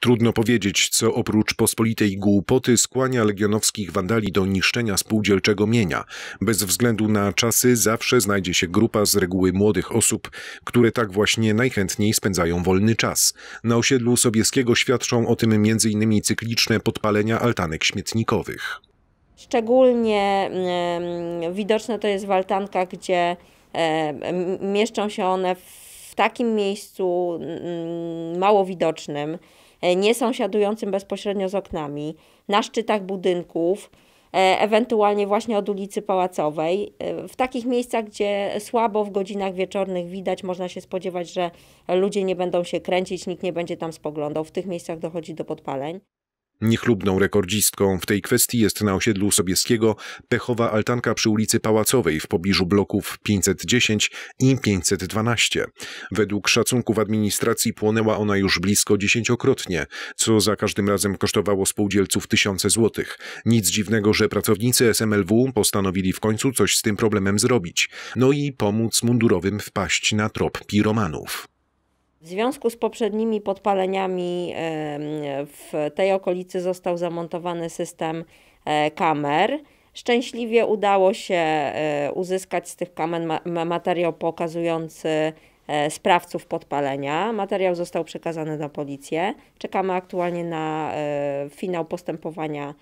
Trudno powiedzieć, co oprócz pospolitej głupoty skłania legionowskich wandali do niszczenia spółdzielczego mienia. Bez względu na czasy zawsze znajdzie się grupa z reguły młodych osób, które tak właśnie najchętniej spędzają wolny czas. Na osiedlu Sobieskiego świadczą o tym m.in. cykliczne podpalenia altanek śmietnikowych. Szczególnie widoczne to jest w altankach, gdzie mieszczą się one w takim miejscu mm, mało widocznym, e, nie sąsiadującym bezpośrednio z oknami, na szczytach budynków, e, ewentualnie właśnie od ulicy Pałacowej. E, w takich miejscach, gdzie słabo w godzinach wieczornych widać, można się spodziewać, że ludzie nie będą się kręcić, nikt nie będzie tam spoglądał. W tych miejscach dochodzi do podpaleń. Niechlubną rekordzistką w tej kwestii jest na osiedlu Sobieskiego pechowa altanka przy ulicy Pałacowej w pobliżu bloków 510 i 512. Według szacunków administracji płonęła ona już blisko dziesięciokrotnie, co za każdym razem kosztowało spółdzielców tysiące złotych. Nic dziwnego, że pracownicy SMLW postanowili w końcu coś z tym problemem zrobić, no i pomóc mundurowym wpaść na trop piromanów. W związku z poprzednimi podpaleniami w tej okolicy został zamontowany system e, kamer. Szczęśliwie udało się e, uzyskać z tych kamer materiał pokazujący e, sprawców podpalenia. Materiał został przekazany na policję. Czekamy aktualnie na finał postępowania.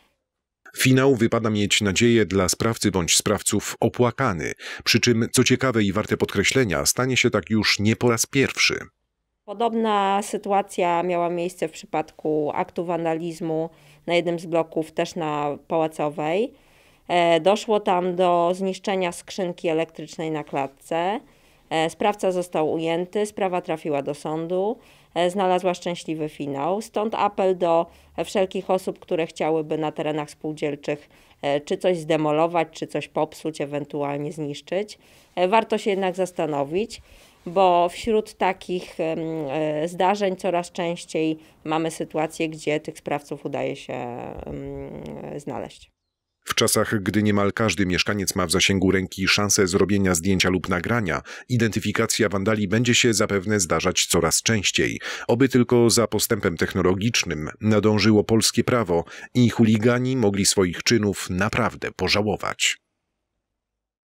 Finał wypada mieć nadzieję dla sprawcy bądź sprawców opłakany, przy czym, co ciekawe i warte podkreślenia, stanie się tak już nie po raz pierwszy. Podobna sytuacja miała miejsce w przypadku aktu wandalizmu na jednym z bloków, też na Pałacowej. E, doszło tam do zniszczenia skrzynki elektrycznej na klatce. E, sprawca został ujęty, sprawa trafiła do sądu, e, znalazła szczęśliwy finał. Stąd apel do wszelkich osób, które chciałyby na terenach spółdzielczych czy coś zdemolować, czy coś popsuć, ewentualnie zniszczyć. Warto się jednak zastanowić bo wśród takich e, zdarzeń coraz częściej mamy sytuacje, gdzie tych sprawców udaje się e, znaleźć. W czasach, gdy niemal każdy mieszkaniec ma w zasięgu ręki szansę zrobienia zdjęcia lub nagrania, identyfikacja wandali będzie się zapewne zdarzać coraz częściej. Oby tylko za postępem technologicznym nadążyło polskie prawo i chuligani mogli swoich czynów naprawdę pożałować.